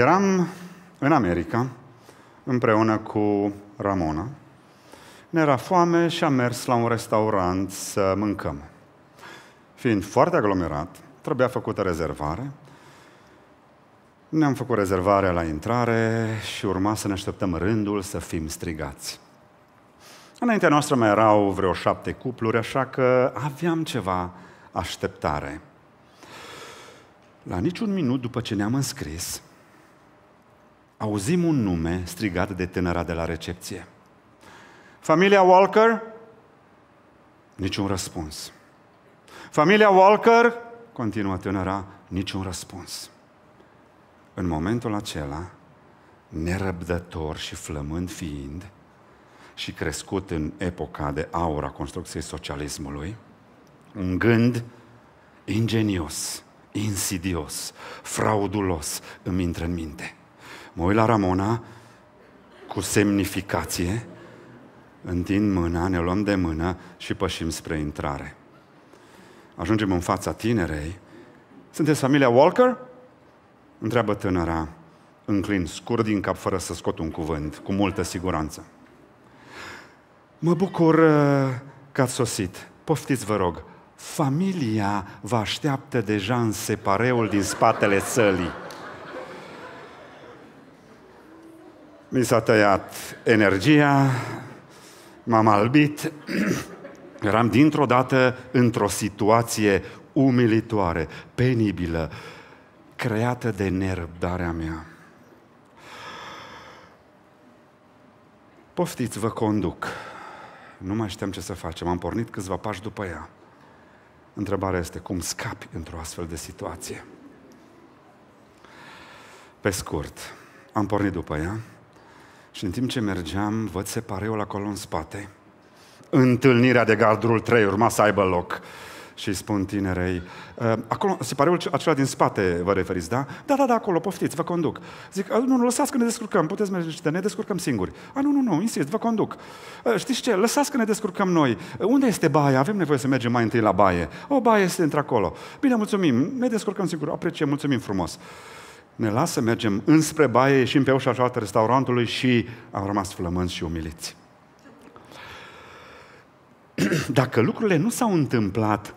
Eram în America, împreună cu Ramona. Ne era foame și am mers la un restaurant să mâncăm. Fiind foarte aglomerat, trebuia făcută rezervare. Ne-am făcut rezervarea la intrare și urma să ne așteptăm rândul să fim strigați. Înaintea noastră mai erau vreo șapte cupluri, așa că aveam ceva așteptare. La niciun minut după ce ne-am înscris, auzim un nume strigat de tânăra de la recepție. Familia Walker? Niciun răspuns. Familia Walker? Continuă tânăra, niciun răspuns. În momentul acela, nerăbdător și flămând fiind și crescut în epoca de aur a construcției socialismului, un gând ingenios, insidios, fraudulos îmi intră în minte – Mă uit la Ramona cu semnificație, întind mâna, ne luăm de mână și pășim spre intrare. Ajungem în fața tinerei. Sunteți familia Walker? Întreabă tânăra, înclin, scurt din cap, fără să scot un cuvânt, cu multă siguranță. Mă bucur uh, că ați sosit. Poftiți, vă rog. Familia vă așteaptă deja în separeul din spatele sălii. mi s-a tăiat energia, m-am albit, eram dintr-o dată într-o situație umilitoare, penibilă, creată de nerăbdarea mea. Poftiți, vă conduc. Nu mai știam ce să facem. Am pornit câțiva pași după ea. Întrebarea este cum scapi într-o astfel de situație. Pe scurt, am pornit după ea, și în timp ce mergeam, văd separeul acolo în spate. Întâlnirea de gardul 3 urma să aibă loc. Și spun tinerei, ă, acolo, separeul acela din spate vă referiți, da? Da, da, da, acolo, poftiți, vă conduc. Zic, ă, nu, nu, lăsați că ne descurcăm, puteți merge, ne descurcăm singuri. A, nu, nu, nu, insist, vă conduc. Ă, știți ce, lăsați că ne descurcăm noi. Unde este baia? Avem nevoie să mergem mai întâi la baie. O, baie este într-acolo. Bine, mulțumim, ne descurcăm singuri, apreciem, mulțumim frumos ne lasă, mergem înspre baie, ieșim pe ușa cealaltă restaurantului și am rămas flămânți și umiliți. Dacă lucrurile nu s-au întâmplat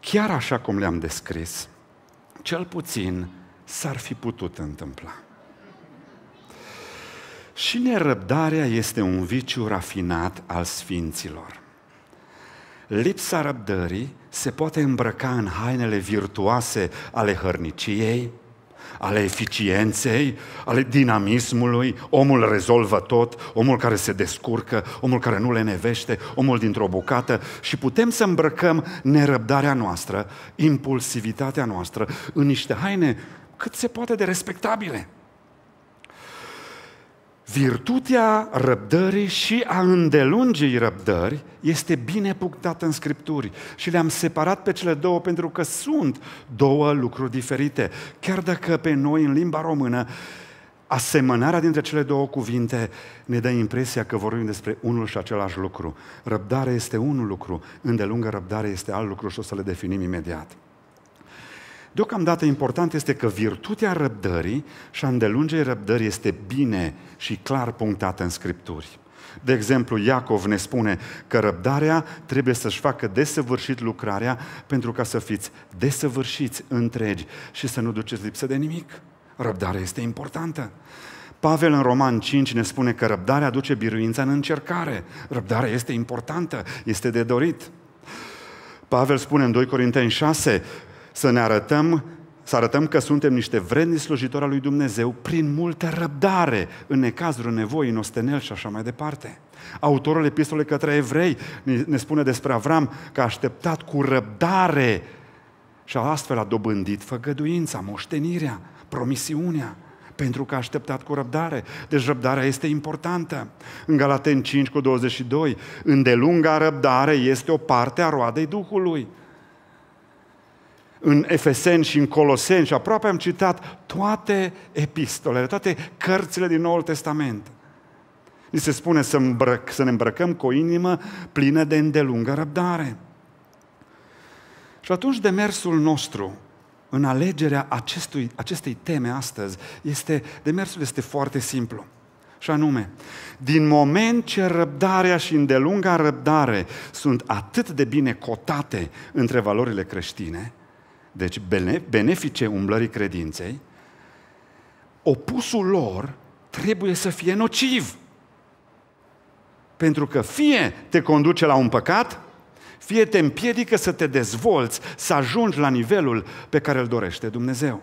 chiar așa cum le-am descris, cel puțin s-ar fi putut întâmpla. Și nerăbdarea este un viciu rafinat al sfinților. Lipsa răbdării se poate îmbrăca în hainele virtuoase ale hărniciei, ale eficienței, ale dinamismului, omul rezolvă tot, omul care se descurcă, omul care nu le nevește, omul dintr-o bucată și putem să îmbrăcăm nerăbdarea noastră, impulsivitatea noastră în niște haine cât se poate de respectabile. Virtutea răbdării și a îndelungii răbdări este bine punctată în Scripturi și le-am separat pe cele două pentru că sunt două lucruri diferite. Chiar dacă pe noi în limba română asemănarea dintre cele două cuvinte ne dă impresia că vorbim despre unul și același lucru. Răbdare este unul lucru, îndelungă răbdare este alt lucru și o să le definim imediat. Deocamdată important este că virtutea răbdării și a îndelungei răbdării este bine și clar punctată în Scripturi. De exemplu, Iacov ne spune că răbdarea trebuie să-și facă desăvârșit lucrarea pentru ca să fiți desăvârșiți întregi și să nu duceți lipsă de nimic. Răbdarea este importantă. Pavel în Roman 5 ne spune că răbdarea aduce biruința în încercare. Răbdarea este importantă, este de dorit. Pavel spune în 2 Corinteni 6, să ne arătăm, să arătăm că suntem niște vredni slujitori al lui Dumnezeu prin multă răbdare, în necazuri, în nevoi, în ostenel și așa mai departe. Autorul epistolei către evrei ne spune despre Avram că a așteptat cu răbdare și astfel a dobândit făgăduința, moștenirea, promisiunea pentru că a așteptat cu răbdare. Deci răbdarea este importantă. În Galaten 5 cu 22, îndelunga răbdare este o parte a roadei Duhului în Efeseni și în Coloseni și aproape am citat toate epistolele, toate cărțile din Noul Testament. Ni se spune să, îmbrăc, să ne îmbrăcăm cu o inimă plină de îndelungă răbdare. Și atunci demersul nostru în alegerea acestui, acestei teme astăzi este, demersul este foarte simplu. Și anume, din moment ce răbdarea și îndelunga răbdare sunt atât de bine cotate între valorile creștine, deci benefice umblării credinței, opusul lor trebuie să fie nociv. Pentru că fie te conduce la un păcat, fie te împiedică să te dezvolți, să ajungi la nivelul pe care îl dorește Dumnezeu.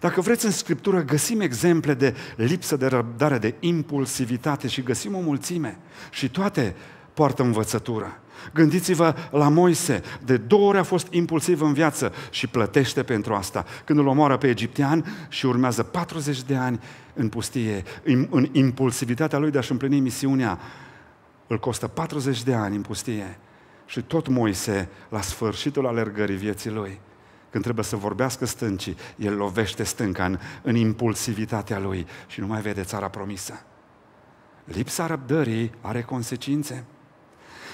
Dacă vreți în Scriptură, găsim exemple de lipsă de răbdare, de impulsivitate și găsim o mulțime. Și toate poartă învățătură. Gândiți-vă la Moise, de două ori a fost impulsiv în viață și plătește pentru asta. Când îl omoară pe egiptean și urmează 40 de ani în pustie, în impulsivitatea lui de a-și împlini misiunea, îl costă 40 de ani în pustie. Și tot Moise, la sfârșitul alergării vieții lui, când trebuie să vorbească stâncii, el lovește stânca în, în impulsivitatea lui și nu mai vede țara promisă. Lipsa răbdării are consecințe.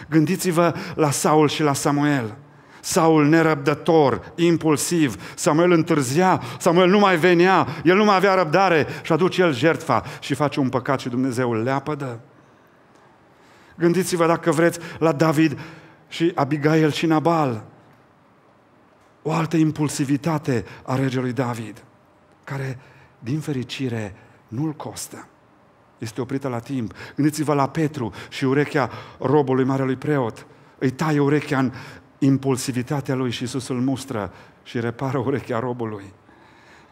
Gândiți-vă la Saul și la Samuel. Saul nerăbdător, impulsiv, Samuel întârzia, Samuel nu mai venea, el nu mai avea răbdare și aduce el jertfa și face un păcat și Dumnezeu îl leapădă. Gândiți-vă dacă vreți la David și Abigail și Nabal. O altă impulsivitate a regelui David, care, din fericire, nu-l costă este oprită la timp. Gândiți-vă la Petru și urechea robului marelui preot. Îi taie urechea în impulsivitatea lui și Iisus îl mustră și repară urechea robului.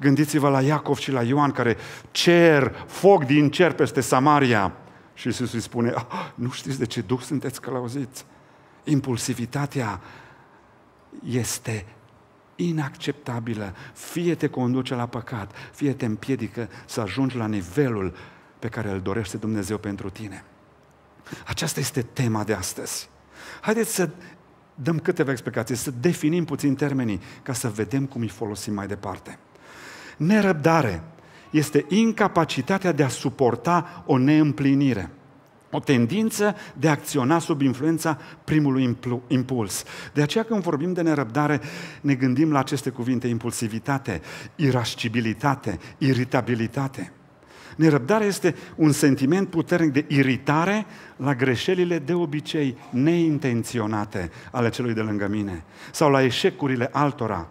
Gândiți-vă la Iacov și la Ioan care cer foc din cer peste Samaria. Și Iisus îi spune, ah, nu știți de ce duc sunteți călăuziți. Impulsivitatea este inacceptabilă. Fie te conduce la păcat, fie te împiedică să ajungi la nivelul pe care îl dorește Dumnezeu pentru tine. Aceasta este tema de astăzi. Haideți să dăm câteva explicații, să definim puțin termenii ca să vedem cum îi folosim mai departe. Nerăbdare este incapacitatea de a suporta o neîmplinire o tendință de a acționa sub influența primului impuls. De aceea când vorbim de nerăbdare, ne gândim la aceste cuvinte, impulsivitate, irascibilitate, iritabilitate. Nerăbdarea este un sentiment puternic de iritare la greșelile de obicei neintenționate ale celui de lângă mine sau la eșecurile altora.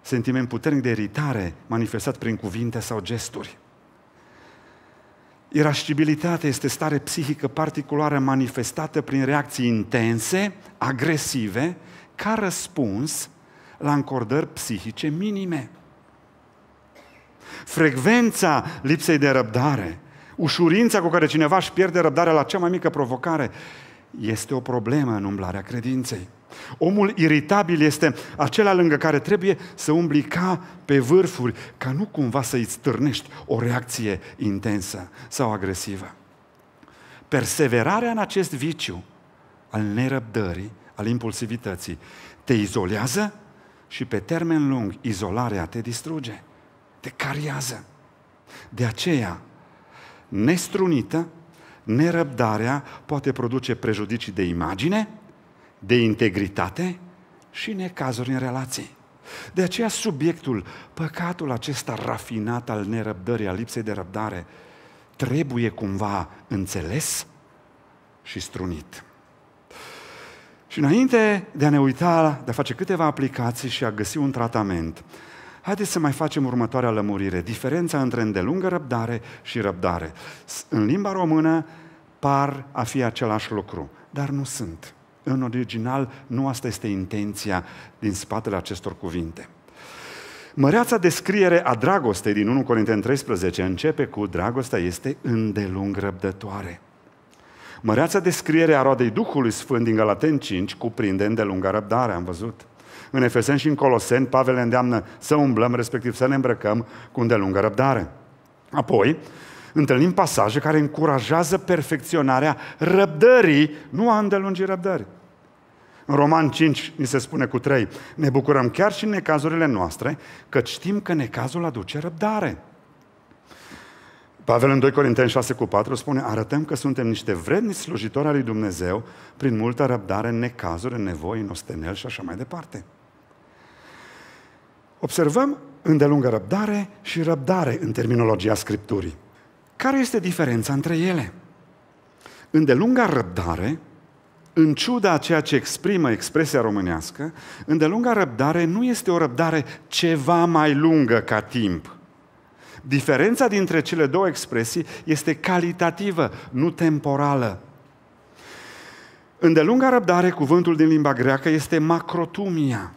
Sentiment puternic de iritare manifestat prin cuvinte sau gesturi. Irascibilitatea este stare psihică particulară manifestată prin reacții intense, agresive, ca răspuns la încordări psihice minime frecvența lipsei de răbdare, ușurința cu care cineva își pierde răbdarea la cea mai mică provocare, este o problemă în umblarea credinței. Omul iritabil este acela lângă care trebuie să umbli ca pe vârfuri, ca nu cumva să-i stârnești o reacție intensă sau agresivă. Perseverarea în acest viciu al nerăbdării, al impulsivității, te izolează și pe termen lung izolarea te distruge te cariază. De aceea, nestrunită, nerăbdarea poate produce prejudicii de imagine, de integritate și necazuri în relații. De aceea subiectul, păcatul acesta rafinat al nerăbdării, al lipsei de răbdare, trebuie cumva înțeles și strunit. Și înainte de a ne uita, de a face câteva aplicații și a găsi un tratament, Haideți să mai facem următoarea lămurire. Diferența între îndelungă răbdare și răbdare. În limba română par a fi același lucru, dar nu sunt. În original, nu asta este intenția din spatele acestor cuvinte. Măreața descriere a dragostei din 1 Corinteni 13 începe cu dragostea este îndelung răbdătoare. Măreața descriere a roadei Duhului Sfânt din Galaten 5 cuprinde îndelungă răbdare, am văzut în Efeseni și în Coloseni, Pavel îndeamnă să umblăm, respectiv să ne îmbrăcăm cu îndelungă răbdare. Apoi, întâlnim pasaje care încurajează perfecționarea răbdării, nu a îndelungii răbdării. În Roman 5 ni se spune cu 3, ne bucurăm chiar și în necazurile noastre, că știm că necazul aduce răbdare. Pavel în 2 Corinteni 6 cu 4 spune, arătăm că suntem niște vredni slujitori al lui Dumnezeu prin multă răbdare în necazuri, în nevoi, în ostenel și așa mai departe. Observăm îndelungă răbdare și răbdare în terminologia Scripturii. Care este diferența între ele? Îndelunga răbdare, în ciuda a ceea ce exprimă expresia românească, îndelunga răbdare nu este o răbdare ceva mai lungă ca timp. Diferența dintre cele două expresii este calitativă, nu temporală. Îndelunga răbdare, cuvântul din limba greacă, este macrotumia,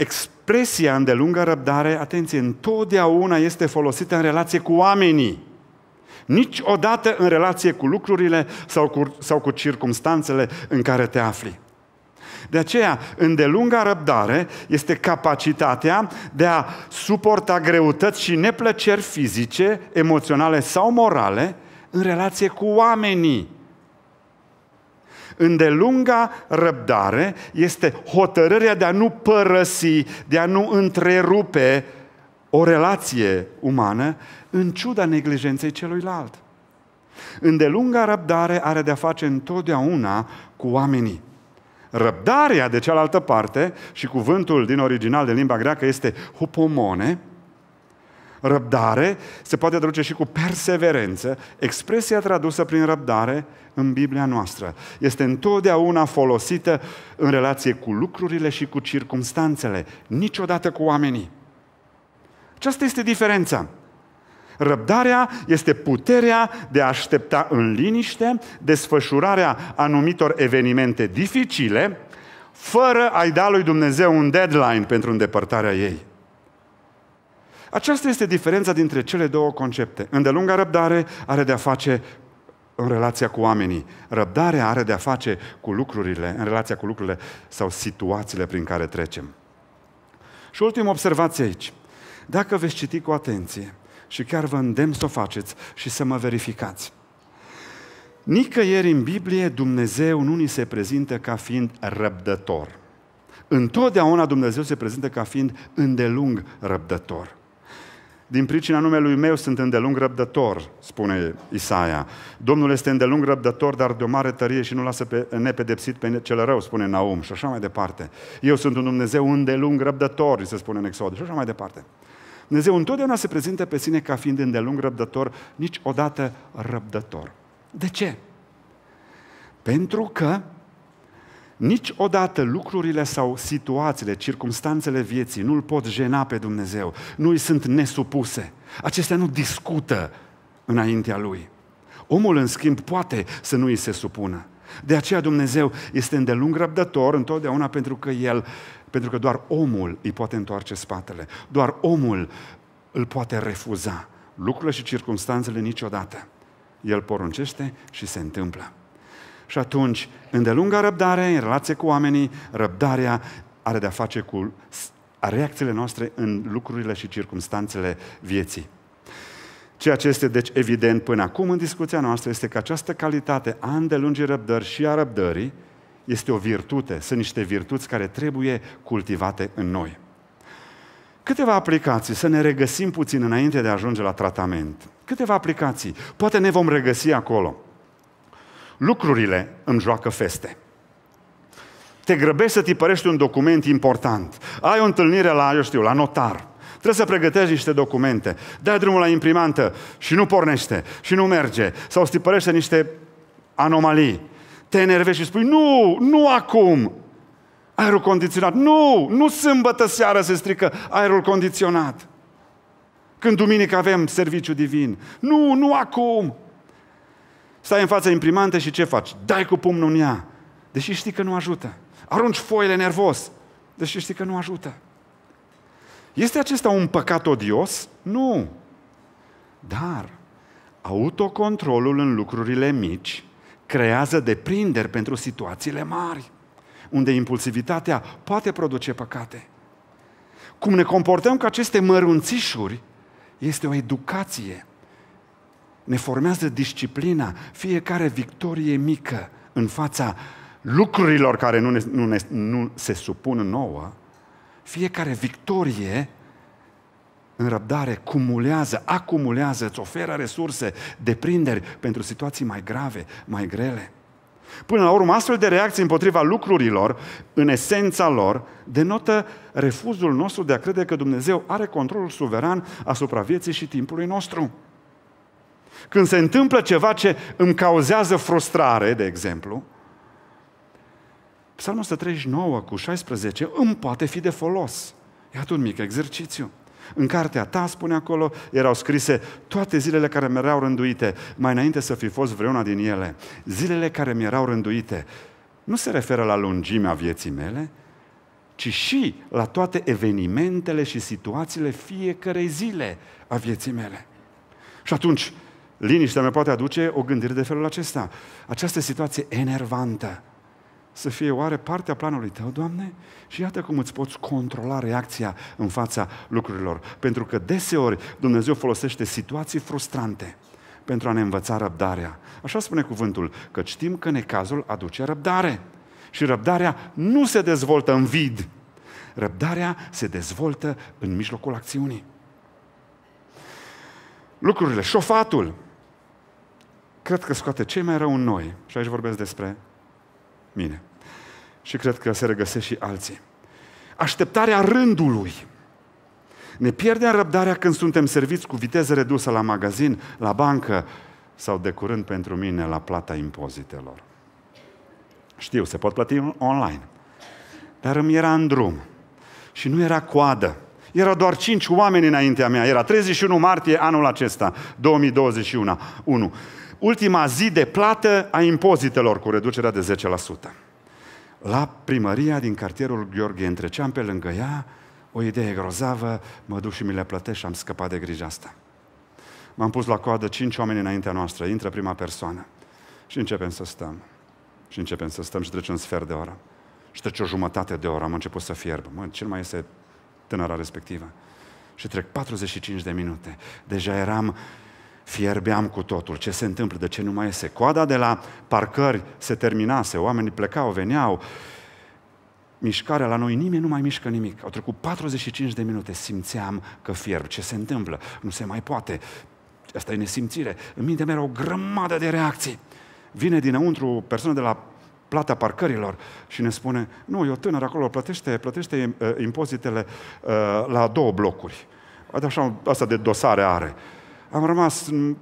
Expresia îndelungă răbdare, atenție, întotdeauna este folosită în relație cu oamenii. Niciodată în relație cu lucrurile sau cu, sau cu circumstanțele în care te afli. De aceea, îndelunga răbdare este capacitatea de a suporta greutăți și neplăceri fizice, emoționale sau morale în relație cu oamenii. Îndelunga răbdare este hotărârea de a nu părăsi, de a nu întrerupe o relație umană în ciuda neglijenței celuilalt. Îndelunga răbdare are de-a face întotdeauna cu oamenii. Răbdarea, de cealaltă parte, și cuvântul din original de limba greacă este hupomone, Răbdare se poate traduce și cu perseverență. Expresia tradusă prin răbdare în Biblia noastră este întotdeauna folosită în relație cu lucrurile și cu circumstanțele, niciodată cu oamenii. Aceasta este diferența. Răbdarea este puterea de a aștepta în liniște desfășurarea anumitor evenimente dificile, fără a-i da lui Dumnezeu un deadline pentru îndepărtarea ei. Aceasta este diferența dintre cele două concepte. Îndelunga răbdare are de-a face în relația cu oamenii. Răbdarea are de-a face cu lucrurile, în relația cu lucrurile sau situațiile prin care trecem. Și ultima observație aici. Dacă veți citi cu atenție și chiar vă îndemn să o faceți și să mă verificați, Nicăieri în Biblie Dumnezeu nu ni se prezintă ca fiind răbdător. Întotdeauna Dumnezeu se prezintă ca fiind îndelung răbdător. Din pricina numelui meu sunt îndelung răbdător, spune Isaia. Domnul este îndelung răbdător, dar de o mare tărie și nu lasă pe, nepedepsit pe cel rău, spune Naum și așa mai departe. Eu sunt un Dumnezeu îndelung răbdător, se spune în Exod și așa mai departe. Dumnezeu întotdeauna se prezintă pe sine ca fiind îndelung răbdător, niciodată răbdător. De ce? Pentru că Niciodată lucrurile sau situațiile, circumstanțele vieții nu-L pot jena pe Dumnezeu, nu îi sunt nesupuse. Acestea nu discută înaintea Lui. Omul, în schimb, poate să nu îi se supună. De aceea Dumnezeu este îndelung răbdător întotdeauna pentru că El, pentru că doar omul îi poate întoarce spatele, doar omul îl poate refuza. Lucrurile și circumstanțele niciodată. El poruncește și se întâmplă. Și atunci, îndelunga răbdare, în relație cu oamenii, răbdarea are de-a face cu reacțiile noastre în lucrurile și circumstanțele vieții. Ceea ce este deci evident până acum în discuția noastră este că această calitate a îndelungii răbdări și a răbdării este o virtute, sunt niște virtuți care trebuie cultivate în noi. Câteva aplicații, să ne regăsim puțin înainte de a ajunge la tratament. Câteva aplicații, poate ne vom regăsi acolo lucrurile îmi joacă feste. Te grăbești să tipărești un document important. Ai o întâlnire la, eu știu, la notar. Trebuie să pregătești niște documente. Dai drumul la imprimantă și nu pornește, și nu merge. Sau stipărește niște anomalii. Te enervezi și spui, nu, nu acum. Aerul condiționat. Nu, nu sâmbătă seara se strică aerul condiționat. Când duminică avem serviciu divin. Nu, nu acum. Stai în fața imprimantei și ce faci? Dai cu pumnul în ea, deși știi că nu ajută. Arunci foile nervos, deși știi că nu ajută. Este acesta un păcat odios? Nu. Dar autocontrolul în lucrurile mici creează deprinderi pentru situațiile mari, unde impulsivitatea poate produce păcate. Cum ne comportăm cu aceste mărunțișuri este o educație ne formează disciplina, fiecare victorie mică în fața lucrurilor care nu, ne, nu, ne, nu se supun nouă, fiecare victorie în răbdare cumulează, acumulează, îți oferă resurse, deprinderi pentru situații mai grave, mai grele. Până la urmă, astfel de reacții împotriva lucrurilor, în esența lor, denotă refuzul nostru de a crede că Dumnezeu are controlul suveran asupra vieții și timpului nostru. Când se întâmplă ceva ce îmi cauzează frustrare, de exemplu, Psalmul 139 cu 16 îmi poate fi de folos. Iată un mic exercițiu. În cartea ta, spune acolo, erau scrise toate zilele care mi erau rânduite, mai înainte să fi fost vreuna din ele. Zilele care mi erau rânduite nu se referă la lungimea vieții mele, ci și la toate evenimentele și situațiile fiecărei zile a vieții mele. Și atunci, Liniștea mea poate aduce o gândire de felul acesta. Această situație enervantă să fie oare partea planului tău, Doamne? Și iată cum îți poți controla reacția în fața lucrurilor. Pentru că deseori Dumnezeu folosește situații frustrante pentru a ne învăța răbdarea. Așa spune cuvântul, că știm că necazul aduce răbdare. Și răbdarea nu se dezvoltă în vid. Răbdarea se dezvoltă în mijlocul acțiunii. Lucrurile, șofatul, cred că scoate cei mai rău în noi, și aici vorbesc despre mine, și cred că se regăsesc și alții. Așteptarea rândului. Ne pierdem răbdarea când suntem serviți cu viteză redusă la magazin, la bancă sau de curând pentru mine la plata impozitelor. Știu, se pot plăti online. Dar îmi era în drum și nu era coadă. Erau doar cinci oameni înaintea mea. Era 31 martie anul acesta, 2021. 1 ultima zi de plată a impozitelor cu reducerea de 10%. La primăria din cartierul Gheorghe Întreceam, pe lângă ea, o idee grozavă, mă duc și mi le plătesc și am scăpat de grija asta. M-am pus la coadă cinci oameni înaintea noastră, intră prima persoană și începem să stăm. Și începem să stăm și trece un sfert de oră. Și trece o jumătate de oră, am început să fierb. Mă, cel mai este tânăra respectivă. Și trec 45 de minute. Deja eram fierbeam cu totul. Ce se întâmplă? De ce nu mai iese? Coada de la parcări se terminase, oamenii plecau, veneau. Mișcarea la noi, nimeni nu mai mișcă nimic. Au trecut 45 de minute, simțeam că fierb. Ce se întâmplă? Nu se mai poate. Asta e nesimțire. În mintea mea era o grămadă de reacții. Vine dinăuntru o persoană de la plata parcărilor și ne spune, nu, e o tânără acolo, plătește, plătește eh, impozitele eh, la două blocuri. asta de dosare are. Am rămas în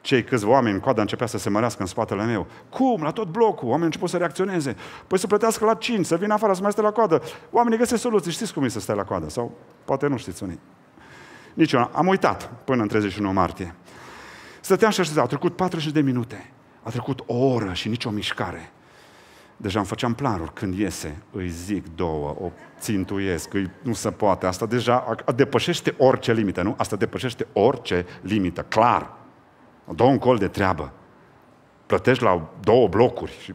cei câțiva oameni, coada începea să se mărească în spatele meu. Cum? La tot blocul. Oamenii început să reacționeze. Păi să plătească la 5, să vină afară, să mai stai la coadă. Oamenii găsesc soluții. Știți cum e să stai la coadă? Sau poate nu știți unii. Nici eu. Am uitat până în 31 martie. Stăteam și așteptam. A trecut 40 de minute. A trecut o oră și nicio mișcare. Deja îmi făceam planuri. Când iese, îi zic două, o țintuiesc, îi, nu se poate. Asta deja a, depășește orice limită, nu? Asta depășește orice limită, clar. Dă un col de treabă. Plătești la două blocuri. Și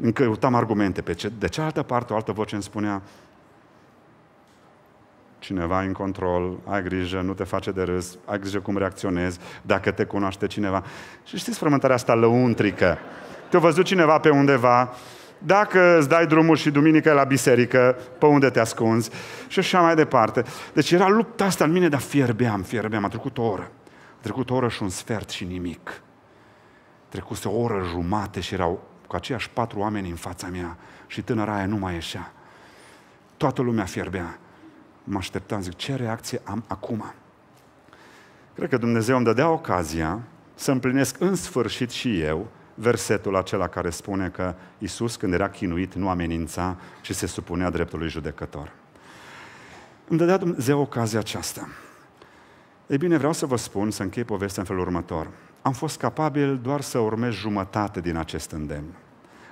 încă căutam argumente pe ce. De cealaltă parte, o altă voce îmi spunea, cineva în control, ai grijă, nu te face de râs, ai grijă cum reacționezi, dacă te cunoaște cineva. Și știți frământarea asta lăuntrică. Te-a văzut cineva pe undeva dacă îți dai drumul și duminică la biserică, pe unde te ascunzi și așa mai departe. Deci era lupta asta în mine, dar fierbeam, fierbeam. A trecut o oră. A trecut o oră și un sfert și nimic. Trecuse o oră jumate și erau cu aceiași patru oameni în fața mea și tânăra aia nu mai ieșea. Toată lumea fierbea. Mă așteptam, zic, ce reacție am acum? Cred că Dumnezeu îmi dădea ocazia să împlinesc în sfârșit și eu versetul acela care spune că Isus, când era chinuit, nu amenința, ci se supunea dreptului judecător. Îmi dădea Dumnezeu ocazia aceasta. Ei bine, vreau să vă spun, să închei povestea în felul următor. Am fost capabil doar să urmez jumătate din acest îndemn.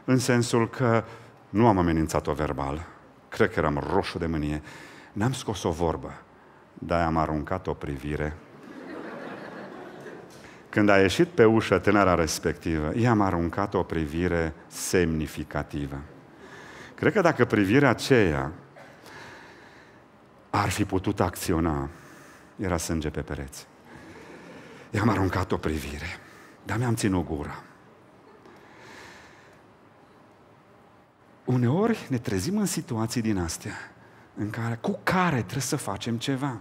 În sensul că nu am amenințat-o verbal, cred că eram roșu de mânie, n-am scos o vorbă, dar am aruncat o privire când a ieșit pe ușă tânăra respectivă, i-am aruncat o privire semnificativă. Cred că dacă privirea aceea ar fi putut acționa, era sânge pe pereți. I-am aruncat o privire, dar mi-am ținut gura. Uneori ne trezim în situații din astea, în care, cu care trebuie să facem ceva.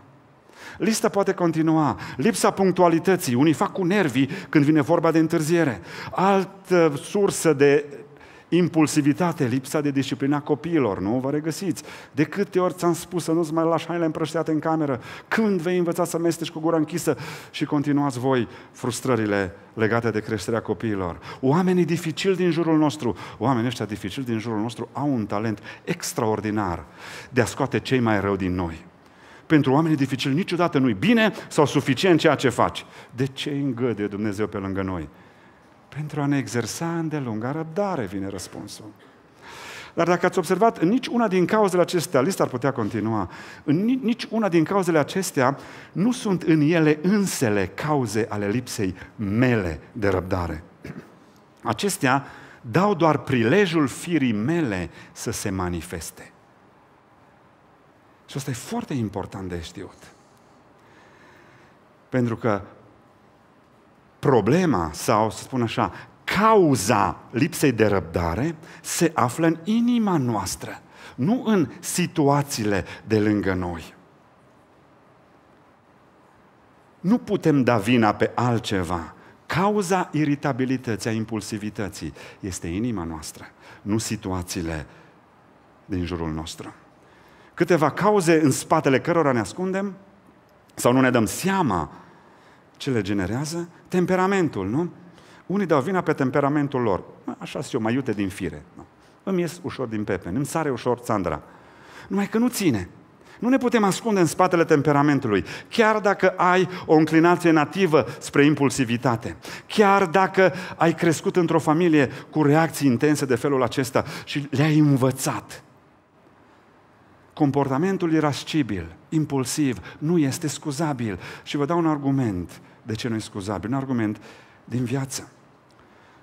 Lista poate continua. Lipsa punctualității. Unii fac cu nervii când vine vorba de întârziere. Altă sursă de impulsivitate, lipsa de disciplina copiilor, nu? Vă regăsiți. De câte ori ți-am spus să nu-ți mai lași hainele împrăștiate în cameră? Când vei învăța să mesteci cu gura închisă? Și continuați voi frustrările legate de creșterea copiilor. Oamenii dificili din jurul nostru, oamenii ăștia dificili din jurul nostru au un talent extraordinar de a scoate cei mai rău din noi. Pentru oamenii dificili niciodată nu-i bine sau suficient ceea ce faci. De ce îi îngăduie Dumnezeu pe lângă noi? Pentru a ne exersa îndelunga răbdare, vine răspunsul. Dar dacă ați observat, în nici una din cauzele acestea, lista ar putea continua, în nici una din cauzele acestea nu sunt în ele însele cauze ale lipsei mele de răbdare. Acestea dau doar prilejul firii mele să se manifeste. Și asta e foarte important de știut. Pentru că problema, sau să spun așa, cauza lipsei de răbdare se află în inima noastră, nu în situațiile de lângă noi. Nu putem da vina pe altceva. Cauza iritabilității, a impulsivității este inima noastră, nu situațiile din jurul nostru câteva cauze în spatele cărora ne ascundem sau nu ne dăm seama ce le generează, temperamentul, nu? Unii dau vina pe temperamentul lor. Așa sunt eu, mai iute din fire. Nu? Îmi ies ușor din pepe, îmi sare ușor țandra. Numai că nu ține. Nu ne putem ascunde în spatele temperamentului. Chiar dacă ai o înclinație nativă spre impulsivitate, chiar dacă ai crescut într-o familie cu reacții intense de felul acesta și le-ai învățat, Comportamentul irascibil, impulsiv, nu este scuzabil. Și vă dau un argument de ce nu e scuzabil, un argument din viață.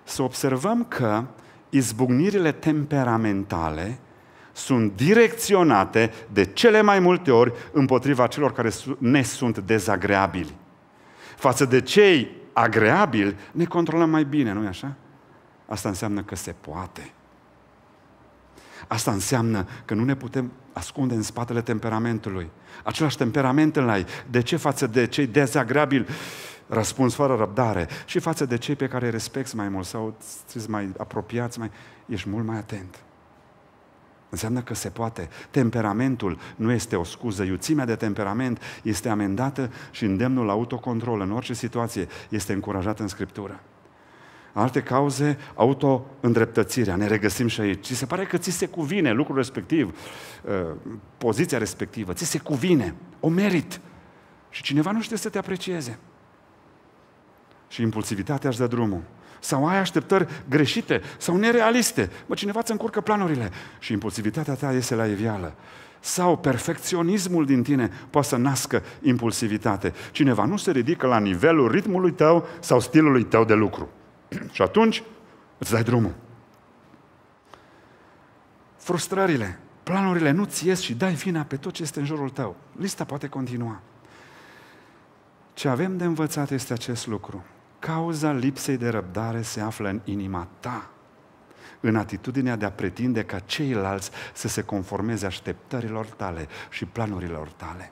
Să observăm că izbucnirile temperamentale sunt direcționate de cele mai multe ori împotriva celor care ne sunt dezagreabili. Față de cei agreabili, ne controlăm mai bine, nu-i așa? Asta înseamnă că se poate. Asta înseamnă că nu ne putem ascunde în spatele temperamentului. Același temperament îl ai. De ce față de cei dezagrabili răspuns fără răbdare și față de cei pe care îi respecti mai mult sau ți mai apropiați, mai, ești mult mai atent. Înseamnă că se poate. Temperamentul nu este o scuză. Iuțimea de temperament este amendată și îndemnul la autocontrol în orice situație este încurajat în Scriptură alte cauze, auto-îndreptățirea. Ne regăsim și aici. Ți se pare că ți se cuvine lucrul respectiv, uh, poziția respectivă, ți se cuvine, o merit. Și cineva nu știe să te aprecieze. Și impulsivitatea își dă drumul. Sau ai așteptări greșite sau nerealiste. Mă, cineva îți încurcă planurile și impulsivitatea ta iese la iveală sau perfecționismul din tine poate să nască impulsivitate. Cineva nu se ridică la nivelul ritmului tău sau stilului tău de lucru și atunci îți dai drumul. Frustrările, planurile nu ți ies și dai vina pe tot ce este în jurul tău. Lista poate continua. Ce avem de învățat este acest lucru. Cauza lipsei de răbdare se află în inima ta, în atitudinea de a pretinde ca ceilalți să se conformeze așteptărilor tale și planurilor tale.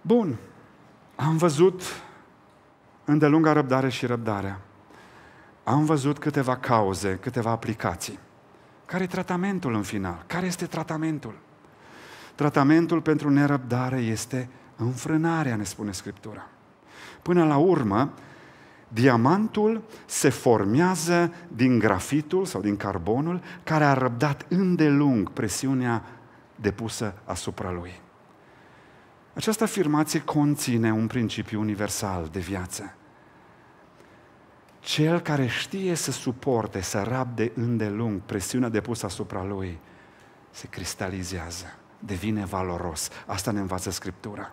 Bun, am văzut îndelunga răbdare și răbdarea, am văzut câteva cauze, câteva aplicații. Care e tratamentul în final? Care este tratamentul? Tratamentul pentru nerăbdare este înfrânarea, ne spune Scriptura. Până la urmă, diamantul se formează din grafitul sau din carbonul care a răbdat îndelung presiunea depusă asupra lui. Această afirmație conține un principiu universal de viață. Cel care știe să suporte, să rabde îndelung presiunea depusă asupra lui, se cristalizează, devine valoros. Asta ne învață Scriptura.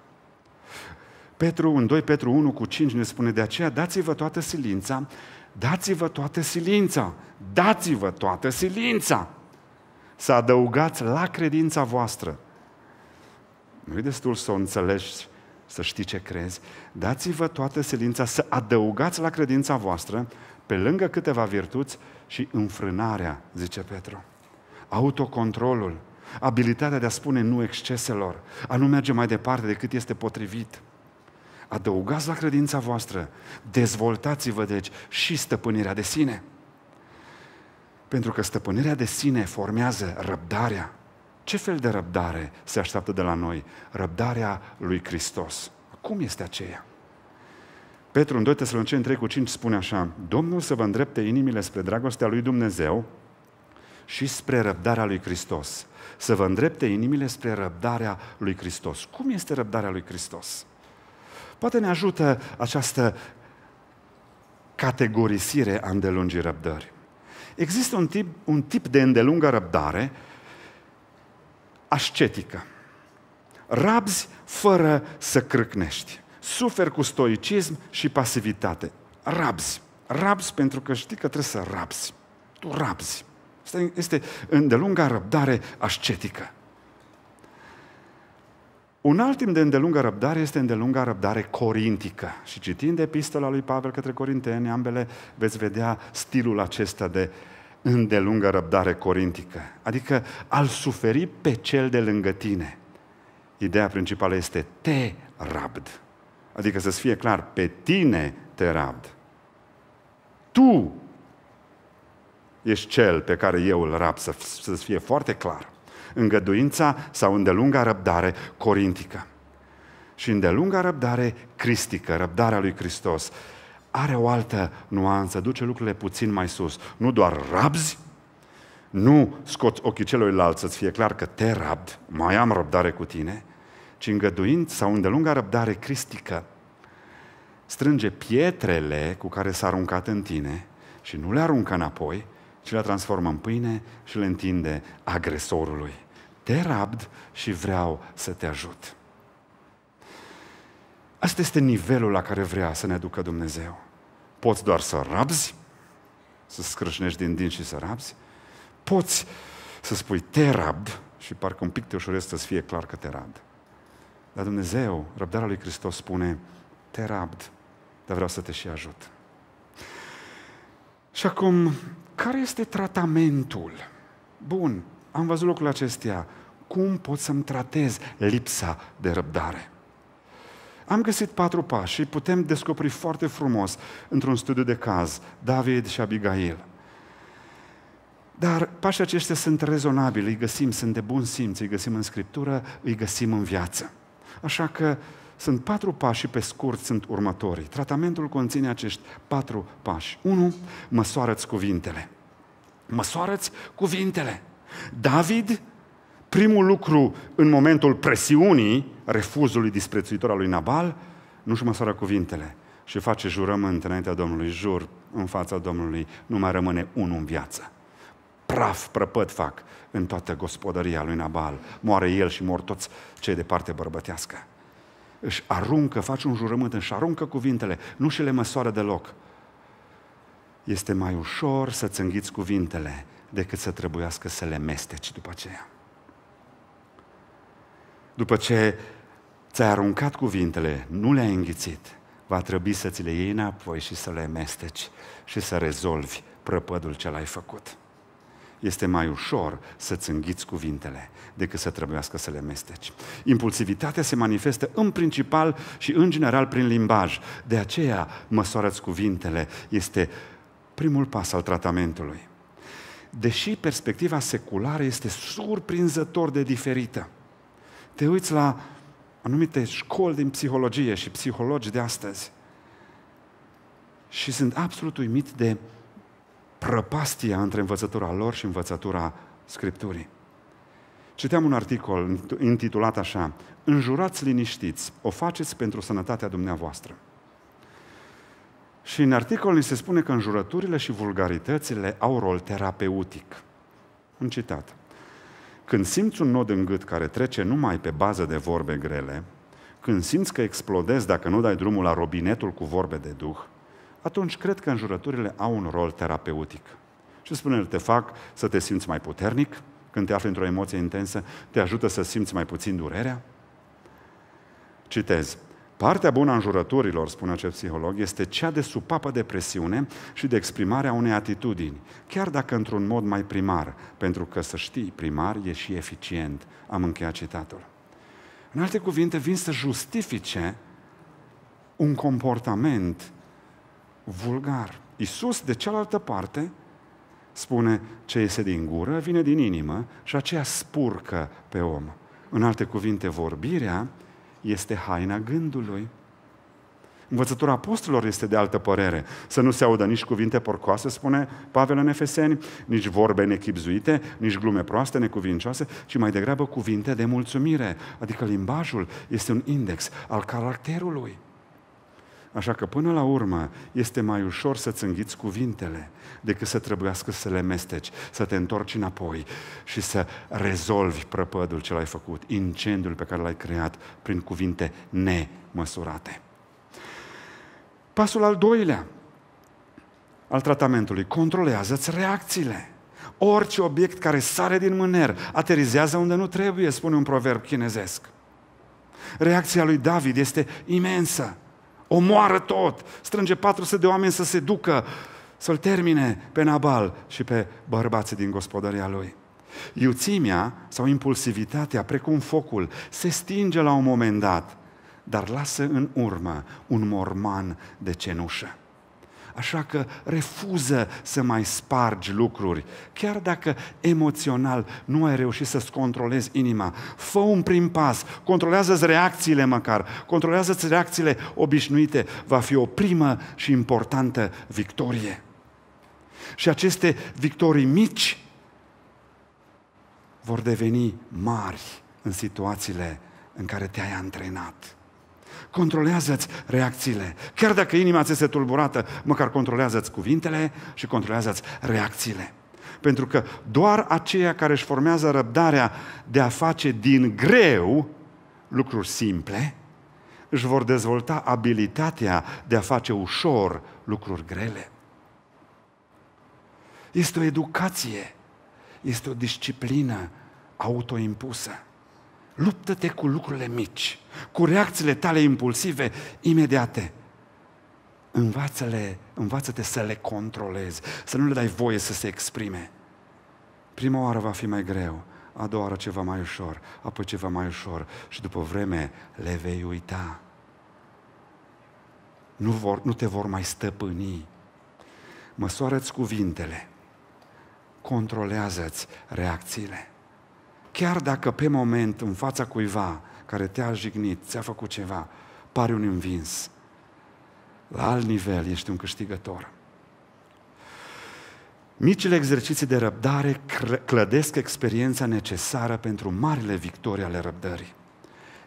Petru în 2 Petru 1 cu 5 ne spune de aceea, dați-vă toată silința, dați-vă toată silința, dați-vă toată silința, să adăugați la credința voastră nu e destul să o înțelegi, să știi ce crezi. Dați-vă toată silința să adăugați la credința voastră, pe lângă câteva virtuți, și înfrânarea, zice Petru. Autocontrolul, abilitatea de a spune nu exceselor, a nu merge mai departe decât este potrivit. Adăugați la credința voastră, dezvoltați-vă deci și stăpânirea de sine. Pentru că stăpânirea de sine formează răbdarea, ce fel de răbdare se așteaptă de la noi? Răbdarea lui Hristos. Cum este aceea? Petru în 2 Tesaloniceni 3 cu 5 spune așa, Domnul să vă îndrepte inimile spre dragostea lui Dumnezeu și spre răbdarea lui Hristos. Să vă îndrepte inimile spre răbdarea lui Hristos. Cum este răbdarea lui Hristos? Poate ne ajută această categorisire a îndelungii răbdări. Există un tip, un tip de îndelungă răbdare ascetică. Rabzi fără să crâcnești. Suferi cu stoicism și pasivitate. Rabzi. Rabzi pentru că știi că trebuie să rabzi. Tu rabzi. Asta este îndelunga răbdare ascetică. Un alt timp de îndelungă răbdare este îndelunga răbdare corintică. Și citind epistola lui Pavel către Corinteni, ambele veți vedea stilul acesta de îndelungă răbdare corintică, adică al suferi pe cel de lângă tine. Ideea principală este te rabd. Adică să-ți fie clar, pe tine te rabd. Tu ești cel pe care eu îl rab, să, ți fie foarte clar. Îngăduința sau îndelunga răbdare corintică. Și îndelunga răbdare cristică, răbdarea lui Hristos are o altă nuanță, duce lucrurile puțin mai sus. Nu doar rabzi, nu scoți ochii celuilalt să-ți fie clar că te rabd, mai am răbdare cu tine, ci îngăduind sau îndelunga răbdare cristică, strânge pietrele cu care s-a aruncat în tine și nu le aruncă înapoi, ci le transformă în pâine și le întinde agresorului. Te rabd și vreau să te ajut. Asta este nivelul la care vrea să ne ducă Dumnezeu. Poți doar să rabzi, să scrâșnești din din și să rabzi, poți să spui te rabd și parcă un pic te ușurezi să-ți fie clar că te rabd. Dar Dumnezeu, răbdarea lui Hristos spune, te rabd, dar vreau să te și ajut. Și acum, care este tratamentul? Bun, am văzut lucrurile acestea. Cum pot să-mi tratez lipsa de răbdare? Am găsit patru pași și putem descoperi foarte frumos într-un studiu de caz David și Abigail. Dar pașii aceștia sunt rezonabili, îi găsim, sunt de bun simț, îi găsim în Scriptură, îi găsim în viață. Așa că sunt patru pași pe scurt sunt următorii. Tratamentul conține acești patru pași. 1. Măsoară-ți cuvintele. Măsoară-ți cuvintele. David Primul lucru în momentul presiunii, refuzului disprețuitor al lui Nabal, nu-și măsoară cuvintele și face jurământ înaintea Domnului, jur în fața Domnului, nu mai rămâne unul în viață. Praf, prăpăt fac în toată gospodăria lui Nabal. Moare el și mor toți cei de parte bărbătească. Își aruncă, face un jurământ, își aruncă cuvintele, nu și le măsoară deloc. Este mai ușor să-ți înghiți cuvintele decât să trebuiască să le mesteci după aceea după ce ți-ai aruncat cuvintele, nu le-ai înghițit, va trebui să ți le iei înapoi și să le mesteci și să rezolvi prăpădul ce l-ai făcut. Este mai ușor să-ți înghiți cuvintele decât să trebuiască să le mesteci. Impulsivitatea se manifestă în principal și în general prin limbaj. De aceea, măsoarăți cuvintele, este primul pas al tratamentului. Deși perspectiva seculară este surprinzător de diferită, te uiți la anumite școli din psihologie și psihologi de astăzi și sunt absolut uimit de prăpastia între învățătura lor și învățătura Scripturii. Citeam un articol intitulat așa, Înjurați liniștiți, o faceți pentru sănătatea dumneavoastră. Și în articol ni se spune că înjurăturile și vulgaritățile au rol terapeutic. Un citat. Când simți un nod în gât care trece numai pe bază de vorbe grele, când simți că explodezi dacă nu dai drumul la robinetul cu vorbe de duh, atunci cred că înjurăturile au un rol terapeutic. Și spune te fac să te simți mai puternic, când te afli într-o emoție intensă, te ajută să simți mai puțin durerea. Citez. Partea bună a înjurăturilor, spune acest psiholog, este cea de supapă de presiune și de exprimarea unei atitudini, chiar dacă într-un mod mai primar, pentru că să știi, primar e și eficient. Am încheiat citatul. În alte cuvinte, vin să justifice un comportament vulgar. Isus, de cealaltă parte, spune ce iese din gură, vine din inimă și aceea spurcă pe om. În alte cuvinte, vorbirea este haina gândului. Învățătura apostolilor este de altă părere. Să nu se audă nici cuvinte porcoase, spune Pavel în Efeseni, nici vorbe nechipzuite, nici glume proaste, necuvincioase, ci mai degrabă cuvinte de mulțumire. Adică limbajul este un index al caracterului. Așa că până la urmă este mai ușor să-ți înghiți cuvintele decât să trebuiască să le mesteci, să te întorci înapoi și să rezolvi prăpădul ce l-ai făcut, incendiul pe care l-ai creat prin cuvinte nemăsurate. Pasul al doilea al tratamentului, controlează-ți reacțiile. Orice obiect care sare din mâner aterizează unde nu trebuie, spune un proverb chinezesc. Reacția lui David este imensă omoară tot, strânge 400 de oameni să se ducă, să-l termine pe Nabal și pe bărbații din gospodăria lui. Iuțimia sau impulsivitatea, precum focul, se stinge la un moment dat, dar lasă în urmă un morman de cenușă. Așa că refuză să mai spargi lucruri. Chiar dacă emoțional nu ai reușit să-ți controlezi inima, fă un prim pas, controlează-ți reacțiile măcar, controlează-ți reacțiile obișnuite. Va fi o primă și importantă victorie. Și aceste victorii mici vor deveni mari în situațiile în care te-ai antrenat. Controlează-ți reacțiile. Chiar dacă inima ți este tulburată, măcar controlează-ți cuvintele și controlează-ți reacțiile. Pentru că doar aceia care își formează răbdarea de a face din greu lucruri simple, își vor dezvolta abilitatea de a face ușor lucruri grele. Este o educație, este o disciplină autoimpusă. Luptă-te cu lucrurile mici, cu reacțiile tale impulsive, imediate. Învață-le, învață-te să le controlezi, să nu le dai voie să se exprime. Prima oară va fi mai greu, a doua oară ceva mai ușor, apoi ceva mai ușor și după vreme le vei uita. Nu, vor, nu te vor mai stăpâni. Măsoară-ți cuvintele, controlează-ți reacțiile. Chiar dacă pe moment, în fața cuiva care te-a jignit, ți-a făcut ceva, pare un învins, la alt nivel ești un câștigător. Micile exerciții de răbdare clădesc experiența necesară pentru marile victorii ale răbdării.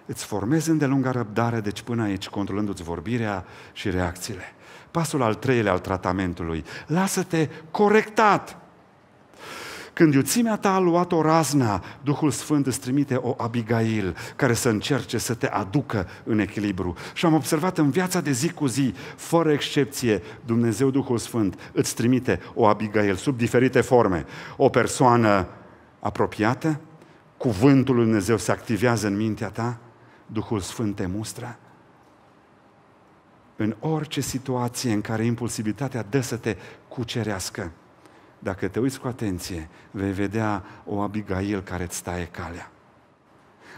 Îți formezi îndelunga răbdare, deci până aici, controlându-ți vorbirea și reacțiile. Pasul al treilea al tratamentului. Lasă-te corectat când iuțimea ta a luat o razna, Duhul Sfânt îți trimite o Abigail care să încerce să te aducă în echilibru. Și am observat în viața de zi cu zi, fără excepție, Dumnezeu Duhul Sfânt îți trimite o Abigail sub diferite forme. O persoană apropiată, cuvântul lui Dumnezeu se activează în mintea ta, Duhul Sfânt te mustră în orice situație în care impulsivitatea dă să te cucerească dacă te uiți cu atenție, vei vedea o Abigail care îți taie calea.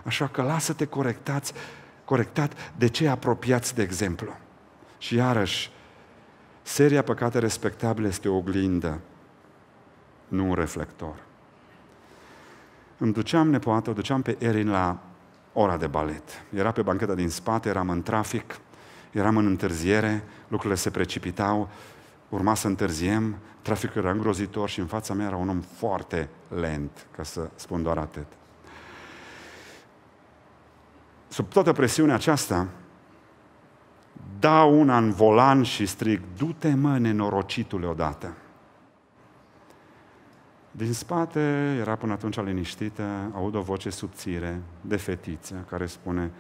Așa că lasă-te corectați, corectat de cei apropiați de exemplu. Și iarăși, seria Păcate Respectabile este o oglindă, nu un reflector. Îmi duceam nepoată, o duceam pe Erin la ora de balet. Era pe bancheta din spate, eram în trafic, eram în întârziere, lucrurile se precipitau, urma să întârziem, Traficul era îngrozitor și în fața mea era un om foarte lent, ca să spun doar atât. Sub toată presiunea aceasta, dau una în volan și strig, du-te mă nenorocitule odată. Din spate era până atunci liniștită, aud o voce subțire de fetiță care spune,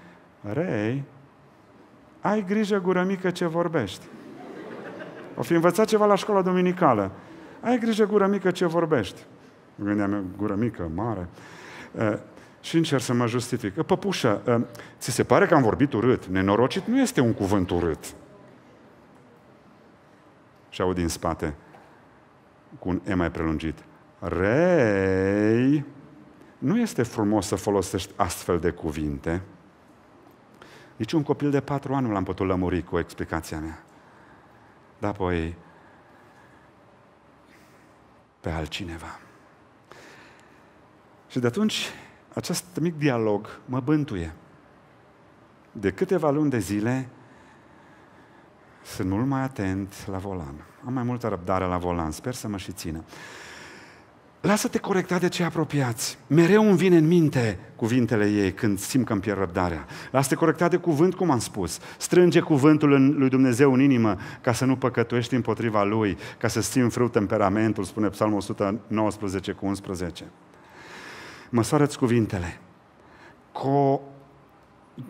Rei, ai grijă gură mică ce vorbești. O fi învățat ceva la școala dominicală. Ai grijă gură mică ce vorbești. Gândeam eu, gură mică, mare. Uh, și încerc să mă justific. Păpușă, uh, ți se pare că am vorbit urât? Nenorocit nu este un cuvânt urât. Și aud din spate, cu un E mai prelungit, rei, nu este frumos să folosești astfel de cuvinte. Nici un copil de patru ani nu l-am putut lămuri cu explicația mea dar apoi pe altcineva. Și de atunci, acest mic dialog mă bântuie. De câteva luni de zile, sunt mult mai atent la volan. Am mai multă răbdare la volan, sper să mă și țină. Lasă-te corectat de cei apropiați. Mereu îmi vin în minte cuvintele ei când simt că îmi pierd răbdarea. Lasă-te corectat de cuvânt, cum am spus. Strânge cuvântul lui Dumnezeu în inimă ca să nu păcătuiești împotriva Lui, ca să simți frâu temperamentul, spune Psalmul 119 cu 11. Măsoară-ți cuvintele. Co-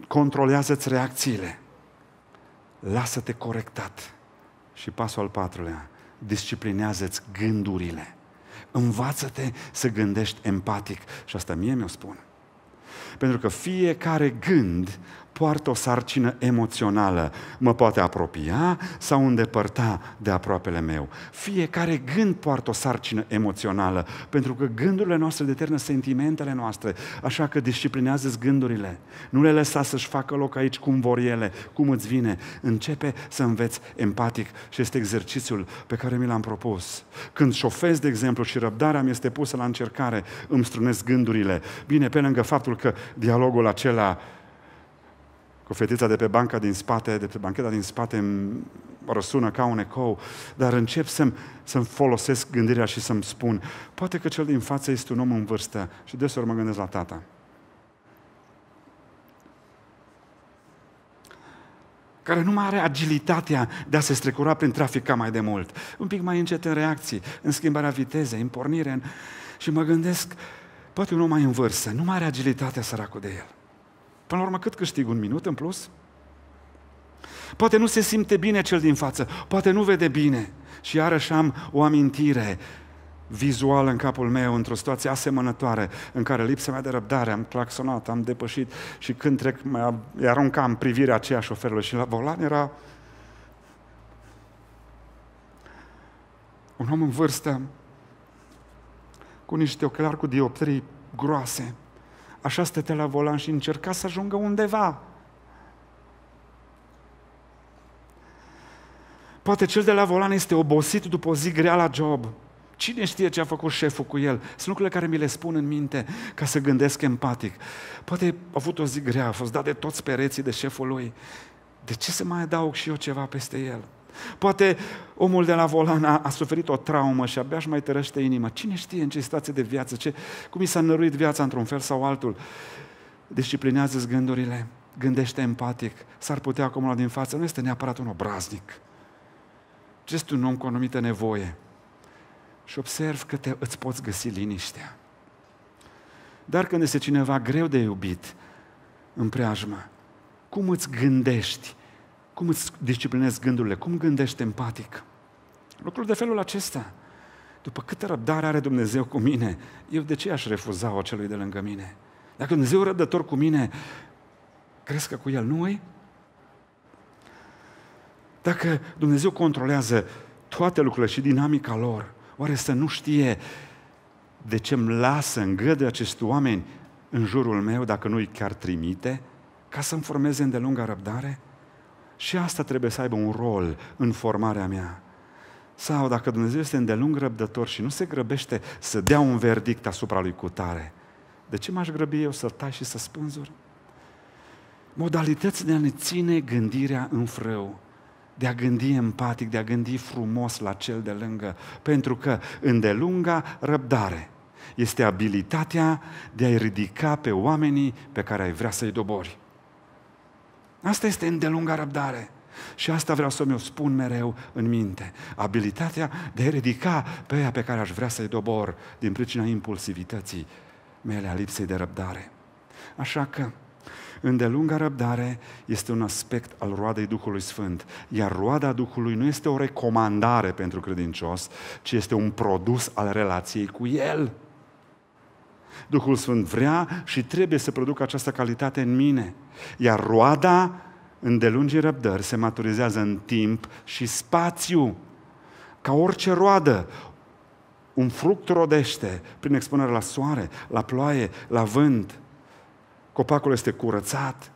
controlează-ți reacțiile. Lasă-te corectat. Și pasul al patrulea, disciplinează-ți gândurile. Învață-te să gândești empatic. Și asta mie mi-o spun. Pentru că fiecare gând poartă o sarcină emoțională. Mă poate apropia sau îndepărta de aproapele meu. Fiecare gând poartă o sarcină emoțională, pentru că gândurile noastre determină sentimentele noastre, așa că disciplinează gândurile. Nu le lăsa să-și facă loc aici cum vor ele, cum îți vine. Începe să înveți empatic și este exercițiul pe care mi l-am propus. Când șofez, de exemplu, și răbdarea mi este pusă la încercare, îmi strunesc gândurile. Bine, pe lângă faptul că dialogul acela cu fetița de pe banca din spate, de pe bancheta din spate îmi răsună ca un ecou, dar încep să-mi, să folosesc gândirea și să-mi spun, poate că cel din față este un om în vârstă și deseori mă gândesc la tata. care nu mai are agilitatea de a se strecura prin trafic ca mai de mult. Un pic mai încet în reacții, în schimbarea vitezei, în pornire. În... Și mă gândesc, Poate un om mai în vârstă, nu mai are agilitatea săracul de el. Până la urmă, cât câștig? Un minut în plus? Poate nu se simte bine cel din față, poate nu vede bine. Și iarăși am o amintire vizuală în capul meu, într-o situație asemănătoare, în care lipsa mea de răbdare, am claxonat, am depășit și când trec, mai aruncam privirea aceea șoferului și la volan era un om în vârstă cu niște ochelari cu dioptrii groase. Așa stătea la volan și încerca să ajungă undeva. Poate cel de la volan este obosit după o zi grea la job. Cine știe ce a făcut șeful cu el? Sunt lucrurile care mi le spun în minte ca să gândesc empatic. Poate a avut o zi grea, a fost dat de toți pereții de șeful lui. De ce să mai adaug și eu ceva peste el? Poate omul de la volan a, a suferit o traumă și abia își mai tărăște inima. Cine știe în ce stație de viață, ce, cum i s-a năruit viața într-un fel sau altul. Disciplinează-ți gândurile, gândește empatic. S-ar putea acum la din față, nu este neapărat un obraznic. Ce este un om cu o anumită nevoie? Și observ că te, îți poți găsi liniștea. Dar când este cineva greu de iubit în preajmă, cum îți gândești cum îți disciplinezi gândurile? Cum gândești empatic? Lucruri de felul acesta. După câtă răbdare are Dumnezeu cu mine, eu de ce aș refuza-o celui de lângă mine? Dacă Dumnezeu răbdător cu mine, crezi că cu El nu e? Dacă Dumnezeu controlează toate lucrurile și dinamica lor, oare să nu știe de ce îmi lasă, gând acești oameni în jurul meu dacă nu-i chiar trimite, ca să-mi formeze îndelunga răbdare? Și asta trebuie să aibă un rol în formarea mea. Sau dacă Dumnezeu este îndelung răbdător și nu se grăbește să dea un verdict asupra lui cutare, de ce m-aș grăbi eu să tai și să spânzuri? Modalități de a ne ține gândirea în frâu, de a gândi empatic, de a gândi frumos la cel de lângă, pentru că îndelunga răbdare este abilitatea de a-i ridica pe oamenii pe care ai vrea să-i dobori. Asta este îndelunga răbdare. Și asta vreau să mi-o spun mereu în minte. Abilitatea de a ridica pe ea pe care aș vrea să-i dobor din pricina impulsivității mele a lipsei de răbdare. Așa că, Îndelunga răbdare este un aspect al roadei Duhului Sfânt, iar roada Duhului nu este o recomandare pentru credincios, ci este un produs al relației cu El. Duhul Sfânt vrea și trebuie să producă această calitate în mine. Iar roada îndelungii răbdări se maturizează în timp și spațiu. Ca orice roadă, un fruct rodește prin expunere la soare, la ploaie, la vânt. Copacul este curățat,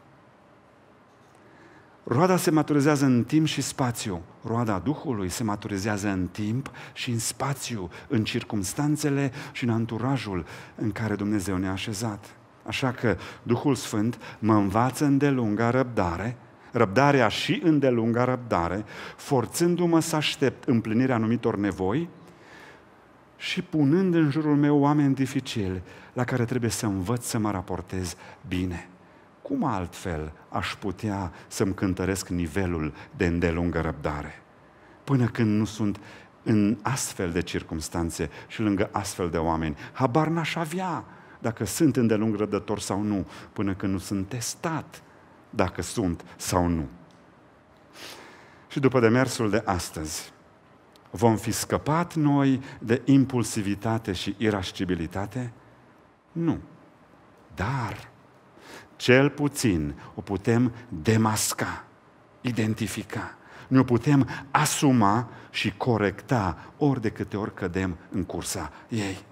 Roada se maturizează în timp și spațiu. Roada Duhului se maturizează în timp și în spațiu, în circumstanțele și în anturajul în care Dumnezeu ne-a așezat. Așa că Duhul Sfânt mă învață îndelunga răbdare, răbdarea și îndelunga răbdare, forțându-mă să aștept împlinirea anumitor nevoi și punând în jurul meu oameni dificili la care trebuie să învăț să mă raportez bine. Cum altfel aș putea să-mi cântăresc nivelul de îndelungă răbdare? Până când nu sunt în astfel de circunstanțe și lângă astfel de oameni. Habar n-aș avea dacă sunt îndelung răbdător sau nu, până când nu sunt testat dacă sunt sau nu. Și după demersul de astăzi, vom fi scăpat noi de impulsivitate și irascibilitate? Nu. Dar cel puțin o putem demasca, identifica. Ne o putem asuma și corecta ori de câte ori cădem în cursa ei.